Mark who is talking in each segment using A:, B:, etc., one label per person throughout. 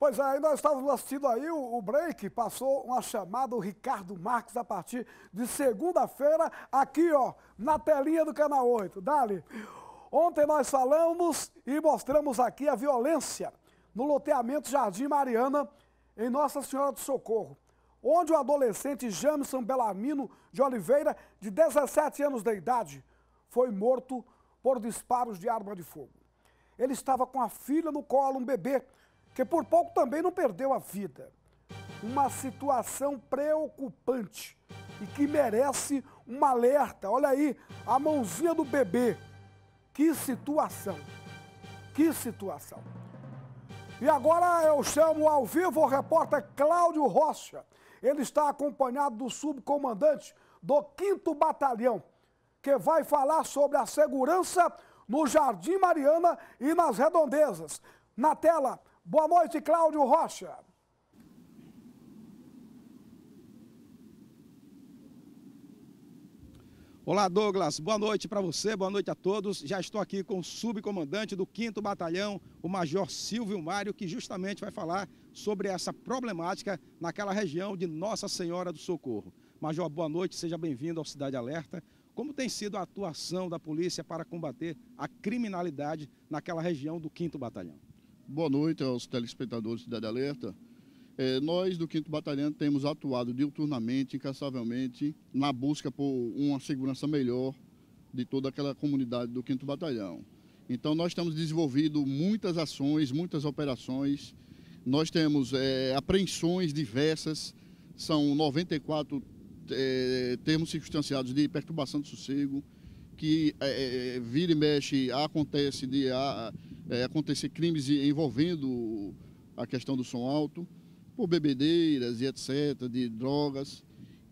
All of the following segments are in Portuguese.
A: Pois é, nós estávamos assistindo aí o, o, break, passou uma chamada o Ricardo Marques a partir de segunda-feira, aqui ó, na telinha do Canal 8. Dali. Ontem nós falamos e mostramos aqui a violência no loteamento Jardim Mariana, em Nossa Senhora do Socorro, onde o adolescente Jamison Belamino de Oliveira, de 17 anos de idade, foi morto por disparos de arma de fogo. Ele estava com a filha no colo, um bebê, que por pouco também não perdeu a vida. Uma situação preocupante e que merece um alerta. Olha aí, a mãozinha do bebê. Que situação. Que situação. E agora eu chamo ao vivo o repórter Cláudio Rocha. Ele está acompanhado do subcomandante do 5 Batalhão, que vai falar sobre a segurança no Jardim Mariana e nas redondezas. Na tela, Boa noite, Cláudio Rocha.
B: Olá, Douglas. Boa noite para você, boa noite a todos. Já estou aqui com o subcomandante do 5 Batalhão, o Major Silvio Mário, que justamente vai falar sobre essa problemática naquela região de Nossa Senhora do Socorro. Major, boa noite, seja bem-vindo ao Cidade Alerta. Como tem sido a atuação da polícia para combater a criminalidade naquela região do 5 Batalhão? Boa noite aos telespectadores
C: do Cidade Alerta. É, nós do 5 Batalhão temos atuado diuturnamente, incansavelmente, na busca por uma segurança melhor de toda aquela comunidade do 5 Batalhão. Então, nós temos desenvolvido muitas ações, muitas operações. Nós temos é, apreensões diversas, são 94 é, termos circunstanciados de perturbação de sossego, que é, vira e mexe, acontece de a, é, acontecer crimes envolvendo a questão do som alto, por bebedeiras e etc., de drogas.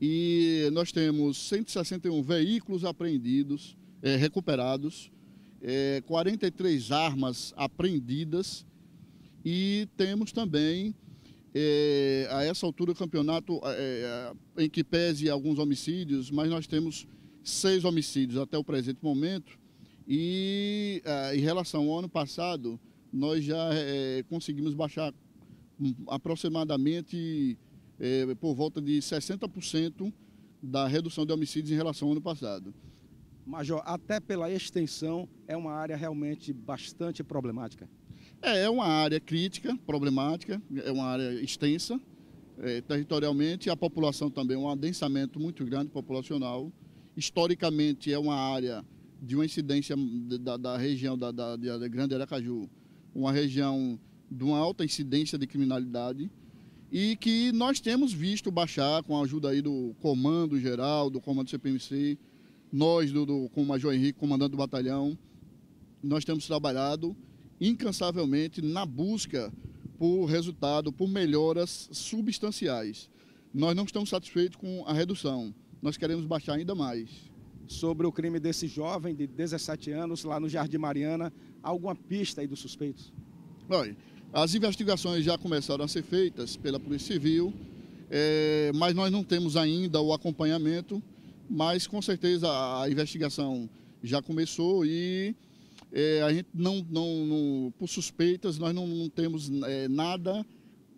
C: E nós temos 161 veículos apreendidos, é, recuperados, é, 43 armas apreendidas e temos também, é, a essa altura do campeonato, em que pese alguns homicídios, mas nós temos seis homicídios até o presente momento. E eh, em relação ao ano passado, nós já é, conseguimos baixar aproximadamente é, por volta de 60%
B: da redução de homicídios em relação ao ano passado. Major, até pela extensão, é uma área realmente bastante problemática. É, é uma área crítica, problemática,
C: é uma área extensa. É, territorialmente, a população também, um adensamento muito grande populacional historicamente é uma área de uma incidência da, da região da, da, da Grande Aracaju, uma região de uma alta incidência de criminalidade e que nós temos visto baixar com a ajuda aí do comando geral, do comando CPMC, nós do, do, com o Major Henrique, comandante do batalhão, nós temos trabalhado incansavelmente na busca por resultado, por melhoras substanciais. Nós não estamos satisfeitos com a redução
B: nós queremos baixar ainda mais. Sobre o crime desse jovem de 17 anos lá no Jardim Mariana, alguma pista aí dos suspeitos? Olha, as investigações já
C: começaram a ser feitas pela Polícia Civil, é, mas nós não temos ainda o acompanhamento, mas com certeza a investigação já começou e é, a gente não, não, não, por suspeitas, nós não, não temos é, nada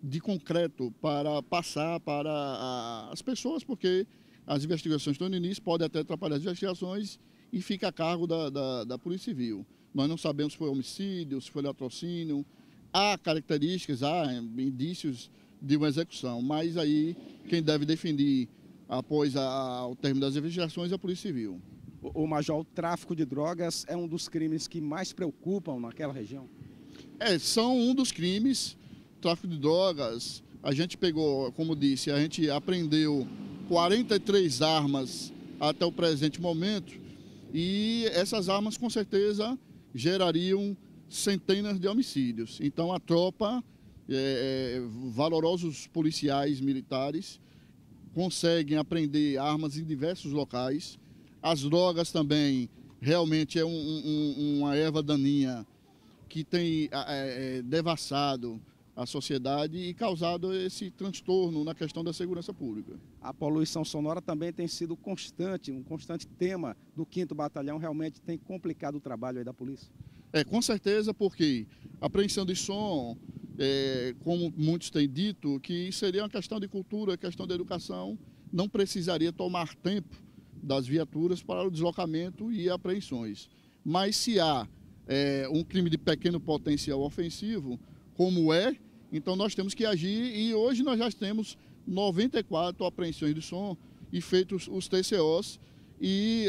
C: de concreto para passar para a, as pessoas, porque as investigações estão no início, pode até atrapalhar as investigações e fica a cargo da, da, da Polícia Civil. Nós não sabemos se foi homicídio, se foi latrocínio, há características, há indícios de uma execução, mas aí quem deve definir após
B: a, o término das investigações é a Polícia Civil. O, o Major, o tráfico de drogas é um dos crimes que mais preocupam naquela região? É, são um dos crimes, tráfico
C: de drogas. A gente pegou, como disse, a gente aprendeu 43 armas até o presente momento e essas armas com certeza gerariam centenas de homicídios. Então a tropa, é, é valorosos policiais militares, conseguem apreender armas em diversos locais. As drogas também realmente é um, um, uma erva daninha que tem é, é, é devassado a sociedade
B: e causado esse transtorno na questão da segurança pública. A poluição sonora também tem sido constante, um constante tema do 5 Batalhão, realmente tem complicado o trabalho da polícia. É, com certeza, porque apreensão de som, é, como
C: muitos têm dito, que seria uma questão de cultura, questão de educação, não precisaria tomar tempo das viaturas para o deslocamento e apreensões. Mas se há é, um crime de pequeno potencial ofensivo, como é, então nós temos que agir e hoje nós já temos 94 apreensões de som e feitos os TCOs e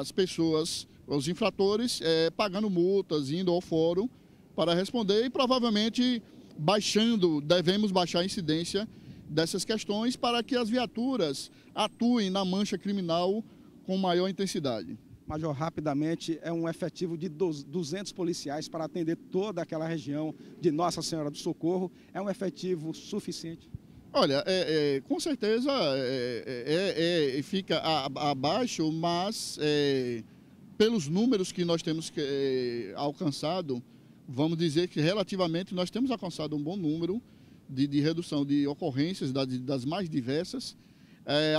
C: as pessoas, os infratores, é, pagando multas, indo ao fórum para responder e provavelmente baixando, devemos baixar a incidência dessas questões para que as viaturas atuem na
B: mancha criminal com maior intensidade. Major, rapidamente, é um efetivo de 200 policiais para atender toda aquela região de Nossa Senhora do Socorro. É um efetivo suficiente?
C: Olha, é, é, com certeza é, é, é, é fica abaixo, mas pelos números que nós temos que, alcançado, vamos dizer que relativamente nós temos alcançado um bom número de, de redução de ocorrências das, das mais diversas,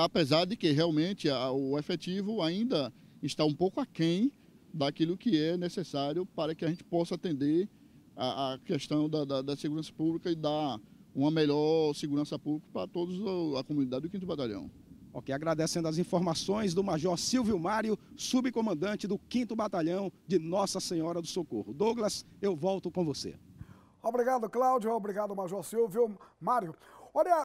C: apesar de que realmente a, o efetivo ainda está um pouco aquém daquilo que é necessário para que a gente possa atender a, a questão da, da, da, segurança pública e dar
B: uma melhor segurança pública para toda a comunidade do 5 Batalhão. Ok, agradecendo as informações do Major Silvio Mário, subcomandante do 5 Batalhão de Nossa Senhora do Socorro. Douglas, eu volto com você. Obrigado, Cláudio. Obrigado, Major
A: Silvio. Mário, olha,